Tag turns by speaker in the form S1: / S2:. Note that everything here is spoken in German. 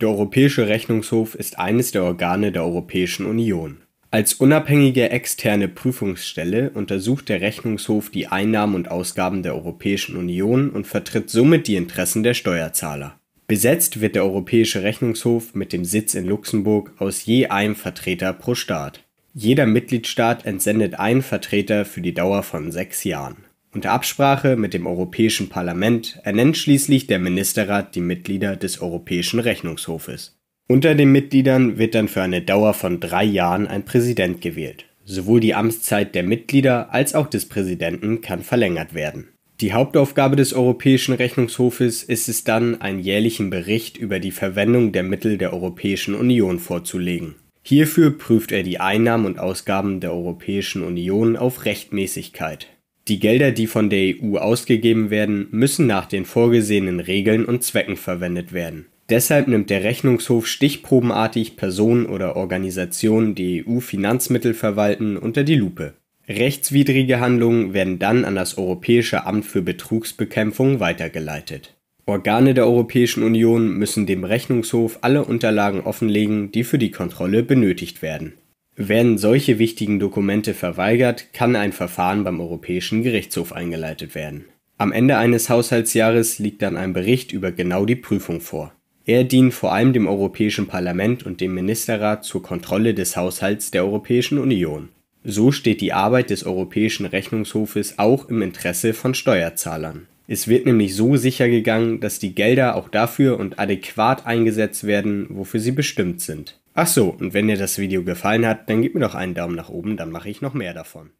S1: Der Europäische Rechnungshof ist eines der Organe der Europäischen Union. Als unabhängige externe Prüfungsstelle untersucht der Rechnungshof die Einnahmen und Ausgaben der Europäischen Union und vertritt somit die Interessen der Steuerzahler. Besetzt wird der Europäische Rechnungshof mit dem Sitz in Luxemburg aus je einem Vertreter pro Staat. Jeder Mitgliedstaat entsendet einen Vertreter für die Dauer von sechs Jahren unter Absprache mit dem Europäischen Parlament ernennt schließlich der Ministerrat die Mitglieder des Europäischen Rechnungshofes. Unter den Mitgliedern wird dann für eine Dauer von drei Jahren ein Präsident gewählt. Sowohl die Amtszeit der Mitglieder als auch des Präsidenten kann verlängert werden. Die Hauptaufgabe des Europäischen Rechnungshofes ist es dann, einen jährlichen Bericht über die Verwendung der Mittel der Europäischen Union vorzulegen. Hierfür prüft er die Einnahmen und Ausgaben der Europäischen Union auf Rechtmäßigkeit. Die Gelder, die von der EU ausgegeben werden, müssen nach den vorgesehenen Regeln und Zwecken verwendet werden. Deshalb nimmt der Rechnungshof stichprobenartig Personen oder Organisationen, die EU-Finanzmittel verwalten, unter die Lupe. Rechtswidrige Handlungen werden dann an das Europäische Amt für Betrugsbekämpfung weitergeleitet. Organe der Europäischen Union müssen dem Rechnungshof alle Unterlagen offenlegen, die für die Kontrolle benötigt werden werden solche wichtigen Dokumente verweigert, kann ein Verfahren beim Europäischen Gerichtshof eingeleitet werden. Am Ende eines Haushaltsjahres liegt dann ein Bericht über genau die Prüfung vor. Er dient vor allem dem Europäischen Parlament und dem Ministerrat zur Kontrolle des Haushalts der Europäischen Union. So steht die Arbeit des Europäischen Rechnungshofes auch im Interesse von Steuerzahlern. Es wird nämlich so sichergegangen, dass die Gelder auch dafür und adäquat eingesetzt werden, wofür sie bestimmt sind. Ach so, und wenn dir das Video gefallen hat, dann gib mir doch einen Daumen nach oben, dann mache ich noch mehr davon.